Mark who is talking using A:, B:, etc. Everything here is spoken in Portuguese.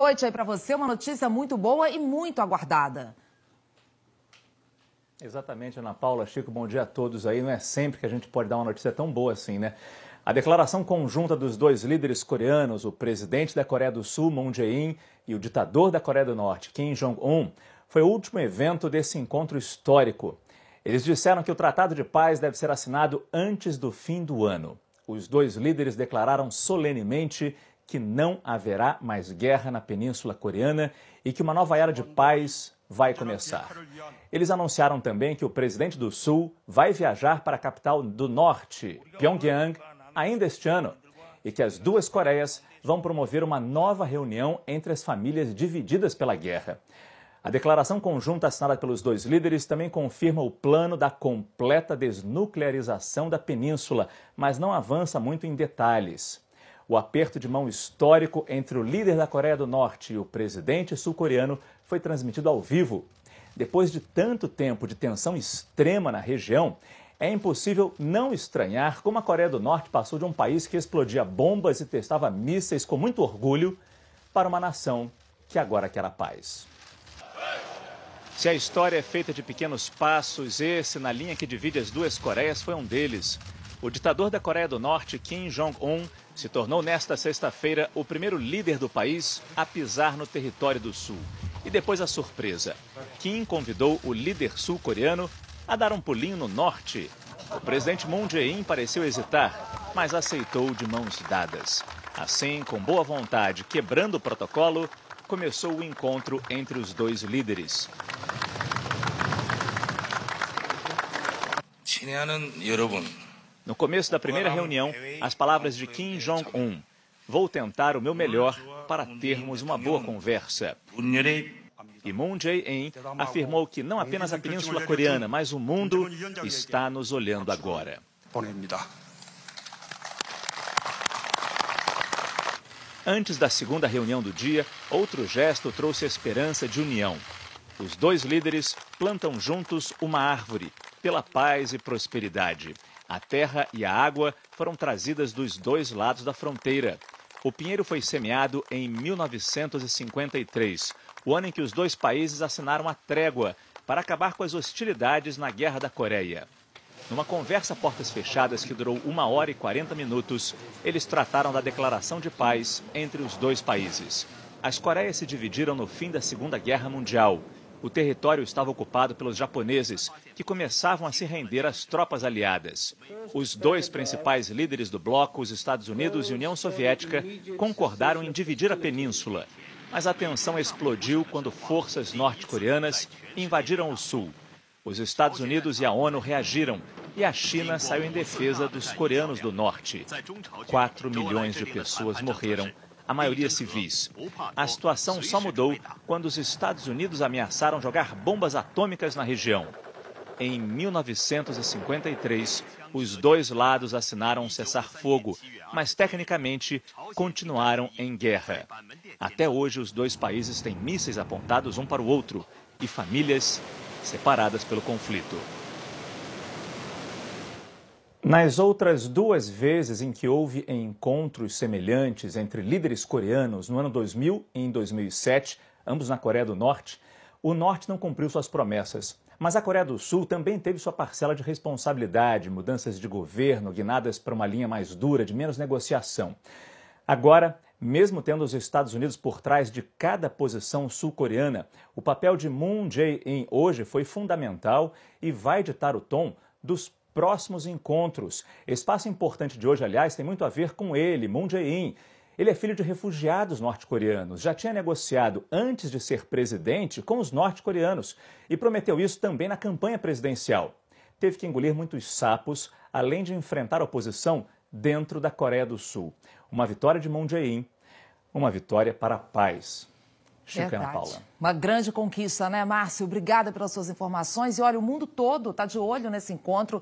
A: noite aí para você, uma notícia muito boa e muito aguardada. Exatamente, Ana Paula, Chico, bom dia a todos aí. Não é sempre que a gente pode dar uma notícia tão boa assim, né? A declaração conjunta dos dois líderes coreanos, o presidente da Coreia do Sul, Moon Jae-in, e o ditador da Coreia do Norte, Kim Jong-un, foi o último evento desse encontro histórico. Eles disseram que o tratado de paz deve ser assinado antes do fim do ano. Os dois líderes declararam solenemente que não haverá mais guerra na Península Coreana e que uma nova era de paz vai começar. Eles anunciaram também que o presidente do Sul vai viajar para a capital do Norte, Pyongyang, ainda este ano, e que as duas Coreias vão promover uma nova reunião entre as famílias divididas pela guerra. A declaração conjunta assinada pelos dois líderes também confirma o plano da completa desnuclearização da península, mas não avança muito em detalhes. O aperto de mão histórico entre o líder da Coreia do Norte e o presidente sul-coreano foi transmitido ao vivo. Depois de tanto tempo de tensão extrema na região, é impossível não estranhar como a Coreia do Norte passou de um país que explodia bombas e testava mísseis com muito orgulho para uma nação que agora quer a paz. Se a história é feita de pequenos passos, esse na linha que divide as duas Coreias foi um deles. O ditador da Coreia do Norte, Kim Jong-un, se tornou nesta sexta-feira o primeiro líder do país a pisar no território do Sul. E depois a surpresa: Kim convidou o líder sul-coreano a dar um pulinho no norte. O presidente Moon Jae-in pareceu hesitar, mas aceitou de mãos dadas. Assim, com boa vontade, quebrando o protocolo, começou o encontro entre os dois líderes. 친애하는 여러분, no começo da primeira reunião, as palavras de Kim Jong-un: Vou tentar o meu melhor para termos uma boa conversa. E Moon Jae-in afirmou que não apenas a Península Coreana, mas o mundo está nos olhando agora. Antes da segunda reunião do dia, outro gesto trouxe esperança de união. Os dois líderes plantam juntos uma árvore pela paz e prosperidade. A terra e a água foram trazidas dos dois lados da fronteira. O pinheiro foi semeado em 1953, o ano em que os dois países assinaram a trégua para acabar com as hostilidades na Guerra da Coreia. Numa conversa portas fechadas que durou uma hora e 40 minutos, eles trataram da declaração de paz entre os dois países. As Coreias se dividiram no fim da Segunda Guerra Mundial o território estava ocupado pelos japoneses, que começavam a se render às tropas aliadas. Os dois principais líderes do bloco, os Estados Unidos e União Soviética, concordaram em dividir a península. Mas a tensão explodiu quando forças norte-coreanas invadiram o sul. Os Estados Unidos e a ONU reagiram e a China saiu em defesa dos coreanos do norte. 4 milhões de pessoas morreram a maioria civis. A situação só mudou quando os Estados Unidos ameaçaram jogar bombas atômicas na região. Em 1953, os dois lados assinaram um cessar-fogo, mas tecnicamente continuaram em guerra. Até hoje, os dois países têm mísseis apontados um para o outro e famílias separadas pelo conflito. Nas outras duas vezes em que houve encontros semelhantes entre líderes coreanos, no ano 2000 e em 2007, ambos na Coreia do Norte, o Norte não cumpriu suas promessas. Mas a Coreia do Sul também teve sua parcela de responsabilidade, mudanças de governo guinadas para uma linha mais dura, de menos negociação. Agora, mesmo tendo os Estados Unidos por trás de cada posição sul-coreana, o papel de Moon Jae-in hoje foi fundamental e vai ditar o tom dos próximos encontros. Espaço importante de hoje, aliás, tem muito a ver com ele, Moon Jae-in. Ele é filho de refugiados norte-coreanos, já tinha negociado antes de ser presidente com os norte-coreanos e prometeu isso também na campanha presidencial. Teve que engolir muitos sapos, além de enfrentar a oposição dentro da Coreia do Sul. Uma vitória de Moon Jae-in, uma vitória para a paz. Chicana Paula. Uma grande conquista, né, Márcio? Obrigada pelas suas informações. E olha, o mundo todo está de olho nesse encontro